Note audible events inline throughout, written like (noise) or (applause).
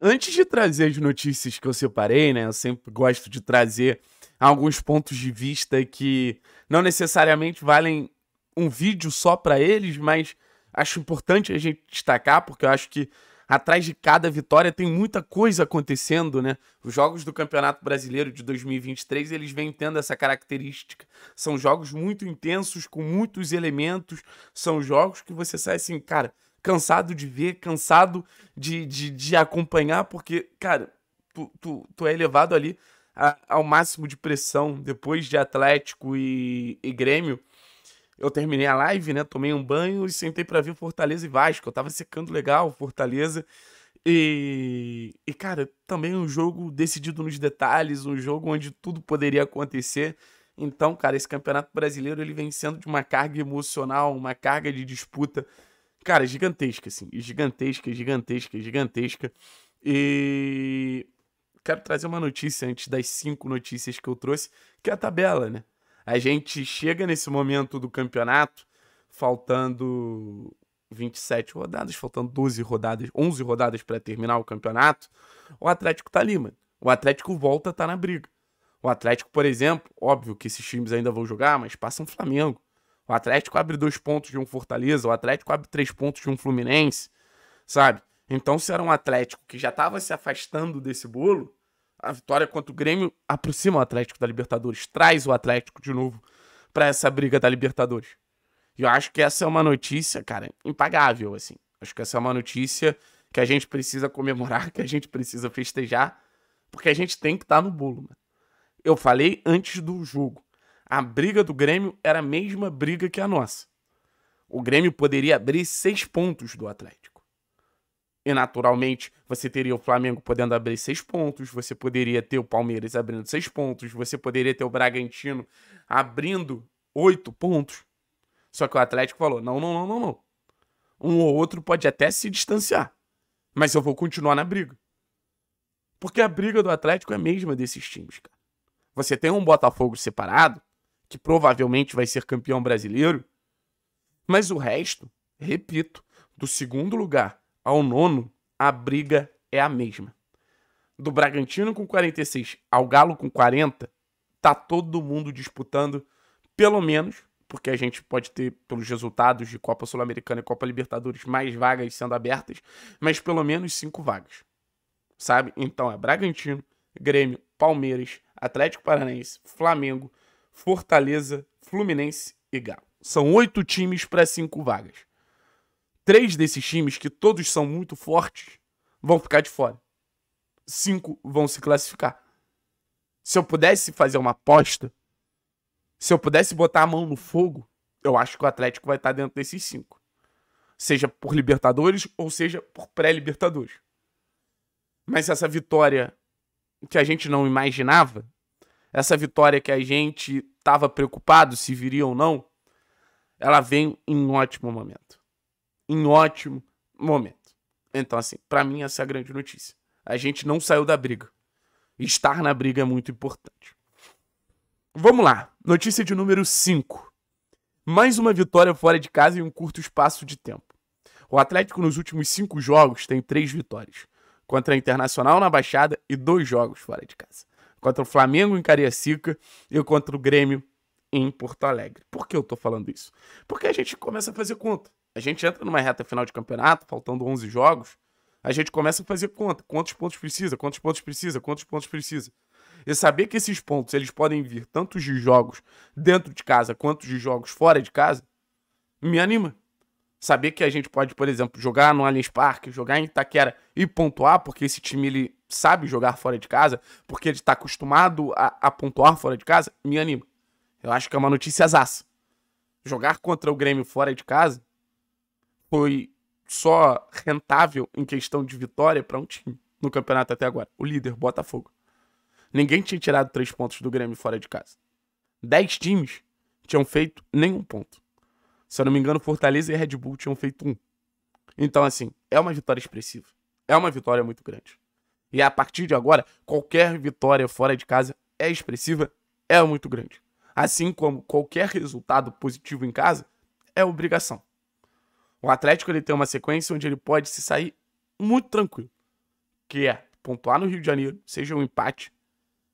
Antes de trazer as notícias que eu separei, né? Eu sempre gosto de trazer alguns pontos de vista que não necessariamente valem um vídeo só para eles, mas acho importante a gente destacar, porque eu acho que atrás de cada vitória tem muita coisa acontecendo, né? Os jogos do Campeonato Brasileiro de 2023, eles vêm tendo essa característica. São jogos muito intensos, com muitos elementos, são jogos que você sai assim, cara, cansado de ver, cansado de, de, de acompanhar, porque, cara, tu, tu, tu é elevado ali a, ao máximo de pressão depois de Atlético e, e Grêmio. Eu terminei a live, né? Tomei um banho e sentei para ver Fortaleza e Vasco. Eu tava secando legal Fortaleza. E, e, cara, também um jogo decidido nos detalhes, um jogo onde tudo poderia acontecer. Então, cara, esse Campeonato Brasileiro ele vem sendo de uma carga emocional, uma carga de disputa cara, é gigantesca, assim. É gigantesca, é gigantesca, gigantesca. E quero trazer uma notícia antes das cinco notícias que eu trouxe, que é a tabela, né? A gente chega nesse momento do campeonato, faltando 27 rodadas, faltando 12 rodadas, 11 rodadas para terminar o campeonato. O Atlético tá ali, mano. O Atlético volta a tá na briga. O Atlético, por exemplo, óbvio que esses times ainda vão jogar, mas passa um Flamengo, o Atlético abre dois pontos de um Fortaleza, o Atlético abre três pontos de um Fluminense, sabe? Então, se era um Atlético que já estava se afastando desse bolo, a vitória contra o Grêmio aproxima o Atlético da Libertadores, traz o Atlético de novo para essa briga da Libertadores. E eu acho que essa é uma notícia, cara, impagável, assim. Acho que essa é uma notícia que a gente precisa comemorar, (laughs) que a gente precisa festejar, porque a gente tem que estar tá no bolo, Eu falei antes do jogo. A briga do Grêmio era a mesma briga que a nossa. O Grêmio poderia abrir seis pontos do Atlético. E naturalmente, você teria o Flamengo podendo abrir seis pontos, você poderia ter o Palmeiras abrindo seis pontos, você poderia ter o Bragantino abrindo oito pontos. Só que o Atlético falou: não, não, não, não, não. Um ou outro pode até se distanciar, mas eu vou continuar na briga. Porque a briga do Atlético é a mesma desses times, cara. Você tem um Botafogo separado, que provavelmente vai ser campeão brasileiro. Mas o resto, repito, do segundo lugar ao nono, a briga é a mesma. Do Bragantino com 46 ao Galo com 40, tá todo mundo disputando, pelo menos, porque a gente pode ter, pelos resultados de Copa Sul-Americana e Copa Libertadores, mais vagas sendo abertas, mas pelo menos cinco vagas. Sabe? Então é Bragantino, Grêmio, Palmeiras, Atlético Paranaense, Flamengo, Fortaleza, Fluminense e Galo. São oito times para cinco vagas. Três desses times, que todos são muito fortes, vão ficar de fora. Cinco vão se classificar. Se eu pudesse fazer uma aposta, se eu pudesse botar a mão no fogo, eu acho que o Atlético vai estar dentro desses cinco. Seja por Libertadores ou seja por pré-Libertadores. Mas essa vitória que a gente não imaginava essa vitória que a gente estava preocupado se viria ou não, ela vem em ótimo momento. Em ótimo momento. Então, assim, para mim essa é a grande notícia. A gente não saiu da briga. Estar na briga é muito importante. Vamos lá. Notícia de número 5. Mais uma vitória fora de casa em um curto espaço de tempo. O Atlético nos últimos cinco jogos tem três vitórias. Contra a Internacional na Baixada e dois jogos fora de casa contra o Flamengo em Cariacica e contra o Grêmio em Porto Alegre. Por que eu tô falando isso? Porque a gente começa a fazer conta. A gente entra numa reta final de campeonato, faltando 11 jogos, a gente começa a fazer conta. Quantos pontos precisa? Quantos pontos precisa? Quantos pontos precisa? E saber que esses pontos eles podem vir tanto de jogos dentro de casa quanto de jogos fora de casa me anima. Saber que a gente pode, por exemplo, jogar no Allianz Parque, jogar em Itaquera e pontuar, porque esse time ele sabe jogar fora de casa, porque ele está acostumado a, a, pontuar fora de casa, me anima. Eu acho que é uma notícia azaça. Jogar contra o Grêmio fora de casa foi só rentável em questão de vitória para um time no campeonato até agora. O líder, Botafogo. Ninguém tinha tirado três pontos do Grêmio fora de casa. Dez times tinham feito nenhum ponto. Se eu não me engano, Fortaleza e Red Bull tinham feito um. Então, assim, é uma vitória expressiva. É uma vitória muito grande. E a partir de agora, qualquer vitória fora de casa é expressiva, é muito grande. Assim como qualquer resultado positivo em casa é obrigação. O Atlético ele tem uma sequência onde ele pode se sair muito tranquilo, que é pontuar no Rio de Janeiro, seja um empate,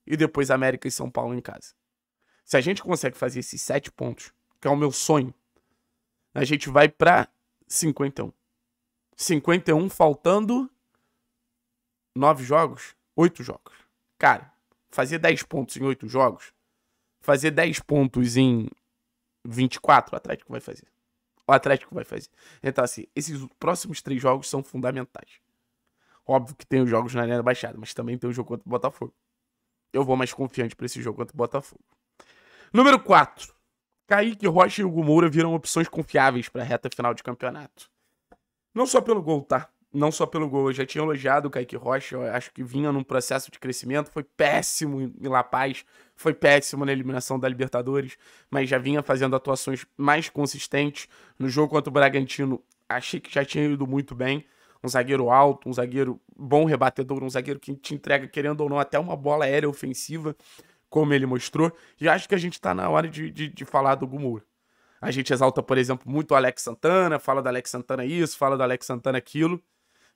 e depois América e São Paulo em casa. Se a gente consegue fazer esses sete pontos, que é o meu sonho, a gente vai para 51. 51 faltando nove jogos, oito jogos. Cara, fazer 10 pontos em oito jogos, fazer 10 pontos em 24, o Atlético vai fazer. O Atlético vai fazer. Então, assim, esses próximos três jogos são fundamentais. Óbvio que tem os jogos na Arena Baixada, mas também tem o jogo contra o Botafogo. Eu vou mais confiante para esse jogo contra o Botafogo. Número 4. Kaique Rocha e Hugo Moura viram opções confiáveis para a reta final de campeonato. Não só pelo gol, tá? não só pelo gol, eu já tinha elogiado o Kaique Rocha, eu acho que vinha num processo de crescimento, foi péssimo em La Paz, foi péssimo na eliminação da Libertadores, mas já vinha fazendo atuações mais consistentes. No jogo contra o Bragantino, achei que já tinha ido muito bem. Um zagueiro alto, um zagueiro bom rebatedor, um zagueiro que te entrega, querendo ou não, até uma bola aérea ofensiva, como ele mostrou. E acho que a gente está na hora de, de, de falar do Gumur. A gente exalta, por exemplo, muito o Alex Santana, fala do Alex Santana isso, fala do Alex Santana aquilo.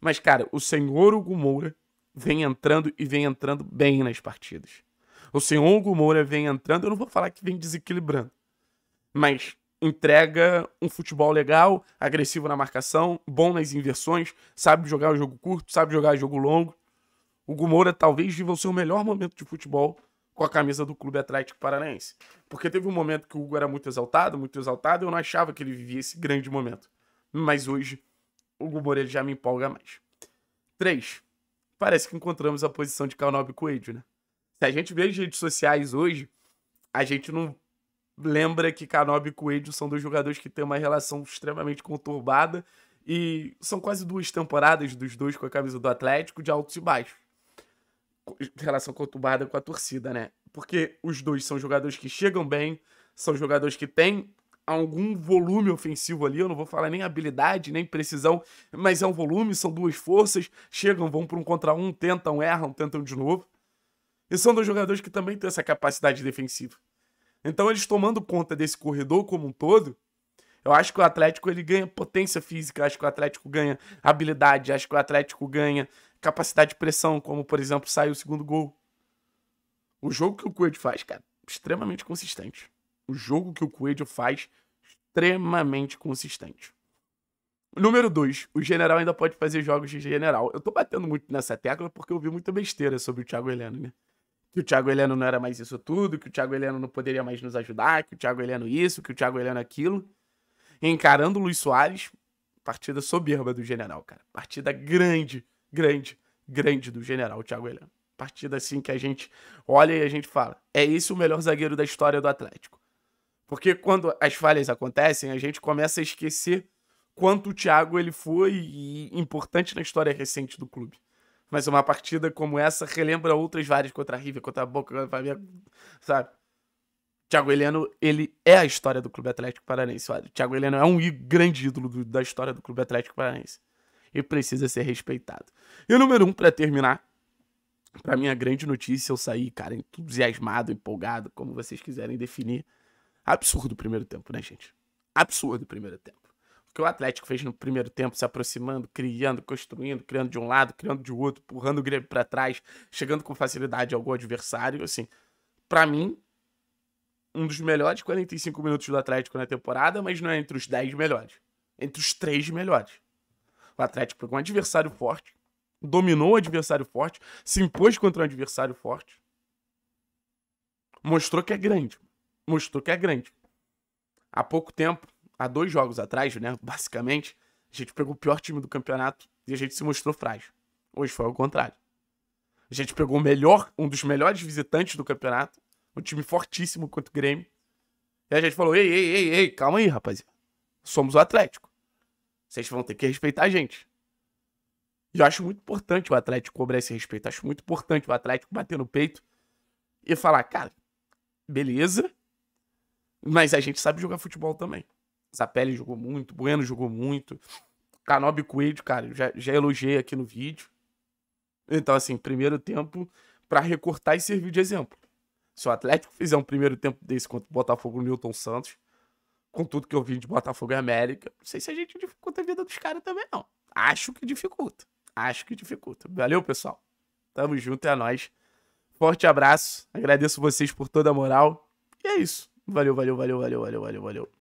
Mas, cara, o senhor Hugo Moura vem entrando e vem entrando bem nas partidas. O senhor Hugo Moura vem entrando, eu não vou falar que vem desequilibrando, mas entrega um futebol legal, agressivo na marcação, bom nas inversões, sabe jogar o jogo curto, sabe jogar o jogo longo. O Hugo Moura talvez viva o seu melhor momento de futebol com a camisa do Clube Atlético Paranaense. Porque teve um momento que o Hugo era muito exaltado, muito exaltado, eu não achava que ele vivia esse grande momento. Mas hoje o Gumoreiro já me empolga mais. 3. Parece que encontramos a posição de e Coelho, né? Se a gente vê as redes sociais hoje, a gente não lembra que Kanobi e Coelho são dois jogadores que têm uma relação extremamente conturbada e são quase duas temporadas dos dois com a camisa do Atlético de altos e baixos. Relação conturbada com a torcida, né? Porque os dois são jogadores que chegam bem, são jogadores que têm algum volume ofensivo ali, eu não vou falar nem habilidade, nem precisão, mas é um volume, são duas forças, chegam, vão para um contra um, tentam, erram, tentam de novo. E são dois jogadores que também têm essa capacidade defensiva. Então eles tomando conta desse corredor como um todo, eu acho que o Atlético ele ganha potência física, acho que o Atlético ganha habilidade, acho que o Atlético ganha capacidade de pressão, como por exemplo saiu o segundo gol. O jogo que o Coelho faz, cara, extremamente consistente o jogo que o Coelho faz extremamente consistente. Número 2, o general ainda pode fazer jogos de general. Eu tô batendo muito nessa tecla porque eu vi muita besteira sobre o Thiago Heleno, né? Que o Thiago Heleno não era mais isso tudo, que o Thiago Heleno não poderia mais nos ajudar, que o Thiago Heleno isso, que o Thiago Heleno aquilo. Encarando o Luiz Soares, partida soberba do general, cara. Partida grande, grande, grande do general Thiago Heleno. Partida assim que a gente olha e a gente fala: é esse o melhor zagueiro da história do Atlético. Porque quando as falhas acontecem, a gente começa a esquecer quanto o Thiago ele foi importante na história recente do clube. Mas uma partida como essa relembra outras várias contra a River, contra a Boca, contra a Flamengo, sabe? Thiago Heleno, ele é a história do Clube Atlético Paranense. Olha, Thiago Heleno é um grande ídolo do, da história do Clube Atlético Paranense. E precisa ser respeitado. E o número um, para terminar, para minha grande notícia, eu saí, cara, entusiasmado, empolgado, como vocês quiserem definir. Absurdo o primeiro tempo, né, gente? Absurdo o primeiro tempo. O que o Atlético fez no primeiro tempo, se aproximando, criando, construindo, criando de um lado, criando de outro, empurrando o Grêmio para trás, chegando com facilidade ao gol adversário, assim, para mim, um dos melhores 45 minutos do Atlético na temporada, mas não é entre os 10 melhores. Entre os 3 melhores. O Atlético pegou um adversário forte, dominou o adversário forte, se impôs contra um adversário forte, mostrou que é grande, mostrou que é grande. Há pouco tempo, há dois jogos atrás, né? (laughs) Basicamente, a gente pegou o pior time do campeonato e a gente se mostrou frágil. Hoje foi ao contrário. A gente pegou o melhor, um dos melhores visitantes do campeonato, um time fortíssimo contra o Grêmio. E a gente falou: ei, ei, ei, ei, calma aí, rapaziada. Somos o Atlético. Vocês vão ter que respeitar a gente. E eu acho muito importante o Atlético cobrar esse respeito. Acho muito importante o Atlético bater no peito e falar: cara, beleza, mas a gente sabe jogar futebol também. Zapelli jogou muito, Bueno jogou muito, Canobi Coelho, cara, já, já elogiei aqui no vídeo. Então, assim, primeiro tempo para recortar e servir de exemplo. Se o Atlético fizer um primeiro tempo desse contra o Botafogo Newton Santos, com tudo que eu vi de Botafogo e América, não sei se a gente dificulta a vida dos caras também, não. Acho que dificulta. Acho que dificulta. Valeu, pessoal. Tamo junto, é nóis. Forte abraço. Agradeço vocês por toda a moral. E é isso. Valeu, valeu, valeu, valeu, valeu, valeu, valeu.